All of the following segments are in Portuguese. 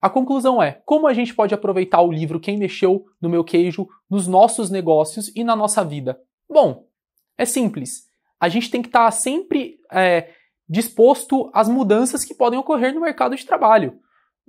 A conclusão é: como a gente pode aproveitar o livro Quem Mexeu no Meu Queijo nos nossos negócios e na nossa vida? Bom, é simples. A gente tem que estar tá sempre é, disposto às mudanças que podem ocorrer no mercado de trabalho.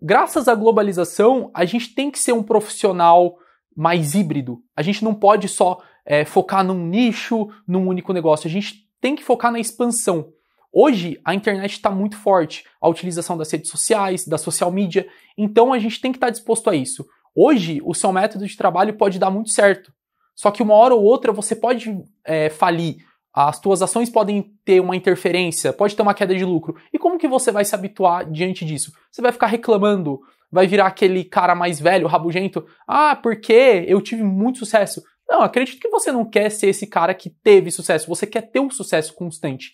Graças à globalização, a gente tem que ser um profissional mais híbrido. A gente não pode só é, focar num nicho, num único negócio. A gente tem que focar na expansão. Hoje a internet está muito forte, a utilização das redes sociais, da social media, então a gente tem que estar tá disposto a isso. Hoje o seu método de trabalho pode dar muito certo, só que uma hora ou outra você pode é, falir, as tuas ações podem ter uma interferência, pode ter uma queda de lucro. E como que você vai se habituar diante disso? Você vai ficar reclamando, vai virar aquele cara mais velho, rabugento, ah, porque eu tive muito sucesso. Não, acredito que você não quer ser esse cara que teve sucesso, você quer ter um sucesso constante.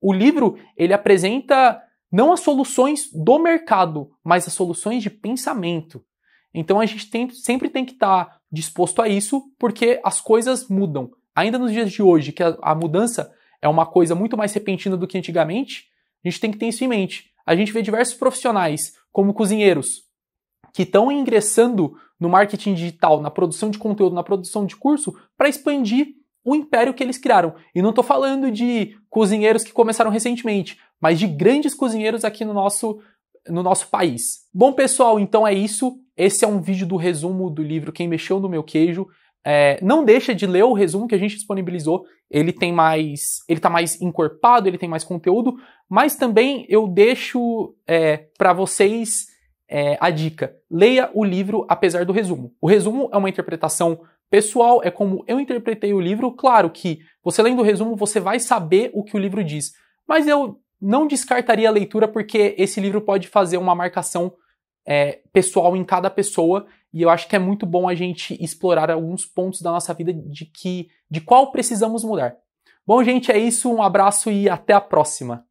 O livro, ele apresenta não as soluções do mercado, mas as soluções de pensamento. Então a gente tem, sempre tem que estar tá disposto a isso, porque as coisas mudam. Ainda nos dias de hoje, que a, a mudança é uma coisa muito mais repentina do que antigamente, a gente tem que ter isso em mente. A gente vê diversos profissionais, como cozinheiros, que estão ingressando no marketing digital, na produção de conteúdo, na produção de curso, para expandir o império que eles criaram. E não estou falando de cozinheiros que começaram recentemente, mas de grandes cozinheiros aqui no nosso, no nosso país. Bom, pessoal, então é isso. Esse é um vídeo do resumo do livro Quem Mexeu no Meu Queijo. É, não deixa de ler o resumo que a gente disponibilizou. Ele tem mais. Ele tá mais encorpado, ele tem mais conteúdo, mas também eu deixo é, para vocês é, a dica. Leia o livro apesar do resumo. O resumo é uma interpretação pessoal, é como eu interpretei o livro. Claro que você lendo o resumo, você vai saber o que o livro diz, mas eu não descartaria a leitura porque esse livro pode fazer uma marcação é, pessoal em cada pessoa e eu acho que é muito bom a gente explorar alguns pontos da nossa vida de que de qual precisamos mudar. Bom, gente, é isso. Um abraço e até a próxima.